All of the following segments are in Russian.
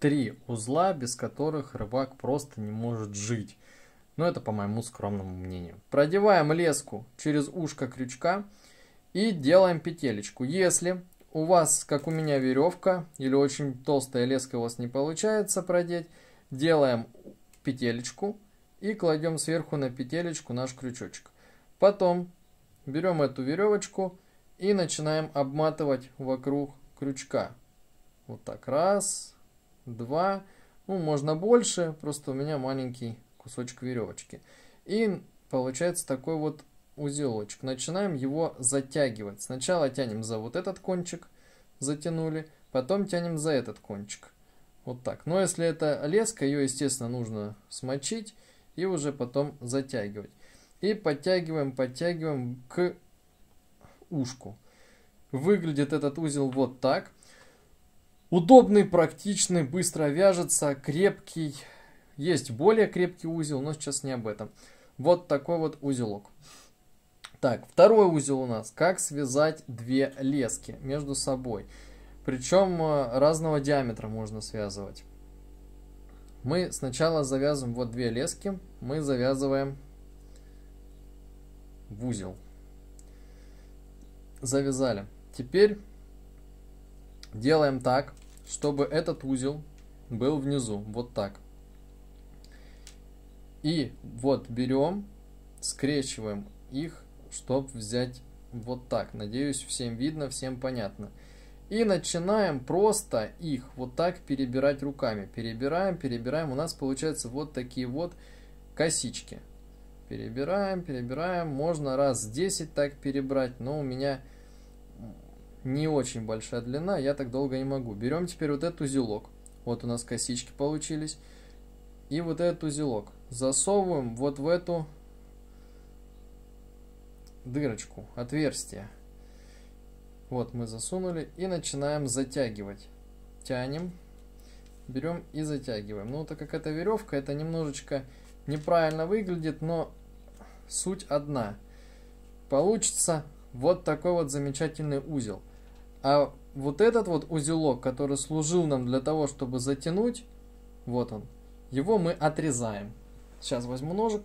три узла, без которых рыбак просто не может жить. Но это по моему скромному мнению. Продеваем леску через ушко крючка и делаем петелечку. Если у вас, как у меня, веревка или очень толстая леска у вас не получается продеть, делаем петелечку и кладем сверху на петелечку наш крючочек. Потом берем эту веревочку и начинаем обматывать вокруг крючка. Вот так раз, два, ну, можно больше, просто у меня маленький кусочек веревочки. И получается такой вот узелочек. Начинаем его затягивать. Сначала тянем за вот этот кончик, затянули, потом тянем за этот кончик. Вот так. Но если это леска, ее, естественно, нужно смочить и уже потом затягивать. И подтягиваем, подтягиваем к ушку. Выглядит этот узел вот так. Удобный, практичный, быстро вяжется, крепкий. Есть более крепкий узел, но сейчас не об этом. Вот такой вот узелок. Так, второй узел у нас. Как связать две лески между собой. Причем э, разного диаметра можно связывать. Мы сначала завязываем вот две лески. Мы завязываем в узел. Завязали. Теперь делаем так чтобы этот узел был внизу, вот так. И вот берем, скрещиваем их, чтобы взять вот так. Надеюсь, всем видно, всем понятно. И начинаем просто их вот так перебирать руками. Перебираем, перебираем. У нас получаются вот такие вот косички. Перебираем, перебираем. Можно раз 10 так перебрать, но у меня не очень большая длина, я так долго не могу. Берем теперь вот этот узелок. Вот у нас косички получились. И вот этот узелок. Засовываем вот в эту дырочку, отверстие. Вот мы засунули и начинаем затягивать. Тянем, берем и затягиваем. Ну, так как это веревка, это немножечко неправильно выглядит, но суть одна. Получится вот такой вот замечательный узел. А вот этот вот узелок, который служил нам для того, чтобы затянуть, вот он, его мы отрезаем. Сейчас возьму ножик.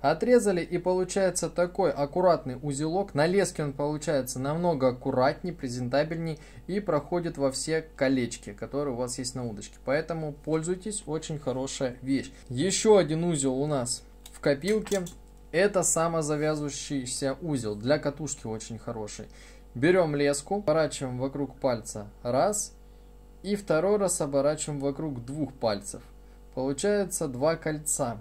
Отрезали и получается такой аккуратный узелок. На леске он получается намного аккуратнее, презентабельнее и проходит во все колечки, которые у вас есть на удочке. Поэтому пользуйтесь, очень хорошая вещь. Еще один узел у нас в копилке. Это самозавязывающийся узел, для катушки очень хороший. Берем леску, оборачиваем вокруг пальца раз, и второй раз оборачиваем вокруг двух пальцев. Получается два кольца.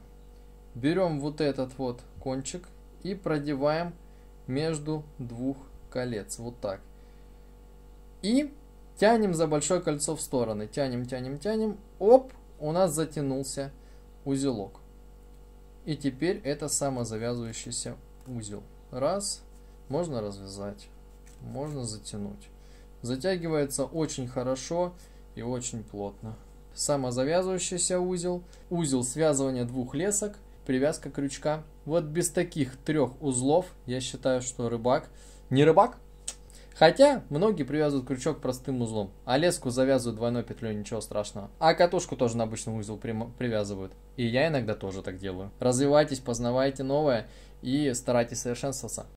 Берем вот этот вот кончик и продеваем между двух колец, вот так. И тянем за большое кольцо в стороны, тянем, тянем, тянем, оп, у нас затянулся узелок. И теперь это самозавязывающийся узел. Раз, можно развязать можно затянуть. Затягивается очень хорошо и очень плотно. Самозавязывающийся узел, узел связывания двух лесок, привязка крючка. Вот без таких трех узлов я считаю, что рыбак... Не рыбак? Хотя многие привязывают крючок простым узлом, а леску завязывают двойной петлей, ничего страшного. А катушку тоже на обычный узел привязывают. И я иногда тоже так делаю. Развивайтесь, познавайте новое и старайтесь совершенствоваться.